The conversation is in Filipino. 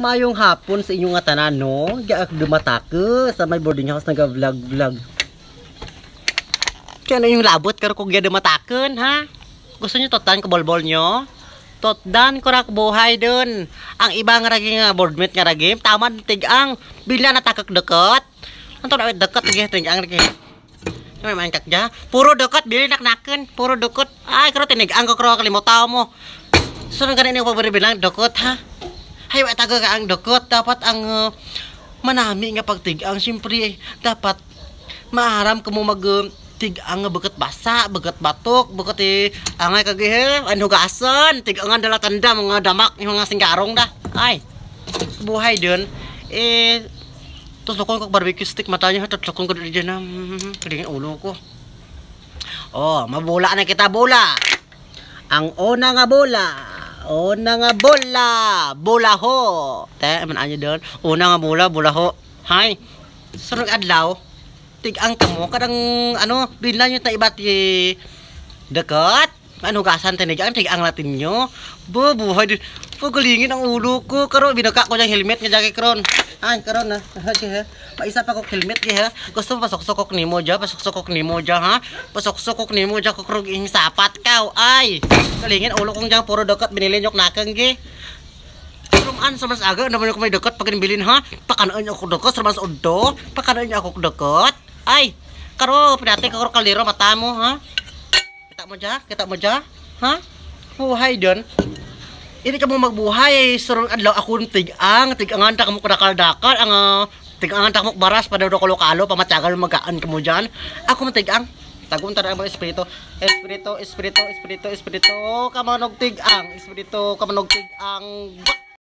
Mayong hapon sa inyong nga no? Gaak dumatake sa may boarding house nag-vlog-vlog. Kaya na yung labot, karo kung gaya dumataken, ha? Gusto nyo totan ko bolbol nyo? Totdan ko rak buhay dun. Ang iba nga raging nga boardmate nga ragim, tama tigang. Bila natakak dekat. Anto na dekat nga ang ragim. May mangkak ja. Puro dekat, bili naknaken. Puro dekat. Ay, karo tinigang ko karo kalimutan mo. So, nang ganun yung bilang dekat, ha? Hay wa taga ang dokot dapat ang uh, manami nga pagtigang siyempre dapat maaram kamo mag uh, tigang bekat basa, bekat batok bekat eh, angay kagihe, ano gasan, tigangan dala tanda mga damak, mga singgarong dah. Ay, buhay dun. Eh, tapos lakon ko barbecue stick matanya, tapos lakon ko dyan na, kadingin mm-hmm. ulo ko. Oh, mabula na kita bola. Ang una nga bola. Una nga bola. bola ho. Te, man anyo doon. Una nga bola, bola ho. Hay. Sarang adlaw. Tigang kamo. Kadang, ano, rinlan yung taibat. Eh, Dekat. anu kasan teh jangan teh anglatinnya be buah di pegelingin ang ulu ku karo bina kak kojang helmet ngejake kron ah kron nah, nah aja ya pak isa pakok helmet ya kosong pasok sokok nimo ja pasok sokok nimo ja ha pasok sokok nimo ja kok rug ing sapat kau ay. kelingin ulu kong jang poro dekat binilin nyok nakeng ge an sama agak namanya kami dekat pakin bilin ha pakan enyok aku dekat sama udo pakan enyok aku dekat ay. karo pinate karo kaliro matamu ha Kita mo dyan? Kita mo dyan? Ha? Buhay dyan? Ini ka mo magbuhay, sarong adlaw akong tigang, tigangan ta ka mo kadakal-dakal, ang uh, tigangan ta ka mo baras, padawdo ko lokalo, pamatagal magaan ka mo dyan. Ako mo tigang, tagong tara ang mga espiritu, espiritu, espiritu, espiritu, espiritu, kamanog tigang, espiritu, kamanog tigang,